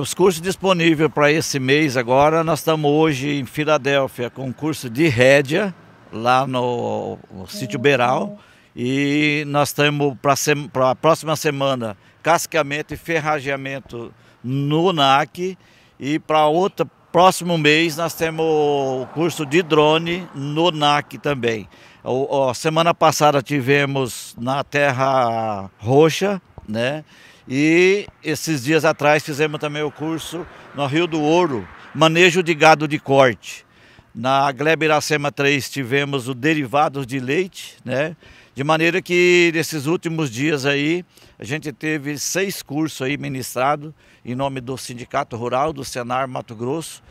Os cursos disponíveis para esse mês agora, nós estamos hoje em Filadélfia com o curso de rédea, lá no, no uhum. sítio Beral. E nós temos para a próxima semana cascamento e ferrageamento no NAC. E para o próximo mês nós temos o curso de drone no NAC também. O, semana passada tivemos na Terra Roxa, né? E esses dias atrás fizemos também o curso no Rio do Ouro, manejo de gado de corte. Na Glebe Iracema 3 tivemos o derivados de leite, né? De maneira que nesses últimos dias aí, a gente teve seis cursos aí ministrados em nome do Sindicato Rural do Senar Mato Grosso,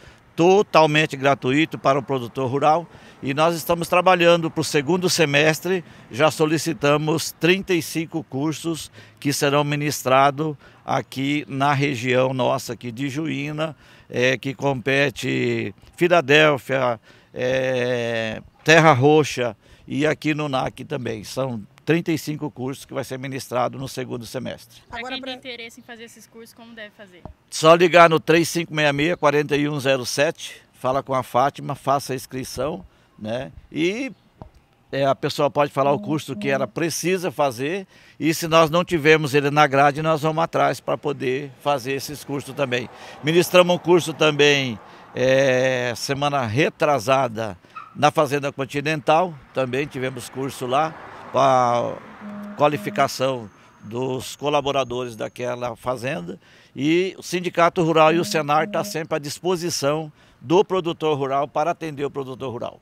totalmente gratuito para o produtor rural e nós estamos trabalhando para o segundo semestre, já solicitamos 35 cursos que serão ministrados aqui na região nossa aqui de Juína, é, que compete Filadélfia, é, Terra Roxa e aqui no NAC também. São 35 cursos que vai ser ministrado no segundo semestre. Para quem tem interesse em fazer esses cursos, como deve fazer? Só ligar no 3566-4107, fala com a Fátima, faça a inscrição, né? E é, a pessoa pode falar o uhum. curso que ela precisa fazer e se nós não tivermos ele na grade, nós vamos atrás para poder fazer esses cursos também. Ministramos um curso também é, semana retrasada na Fazenda Continental, também tivemos curso lá a qualificação dos colaboradores daquela fazenda e o Sindicato Rural e o Senar estão tá sempre à disposição do produtor rural para atender o produtor rural.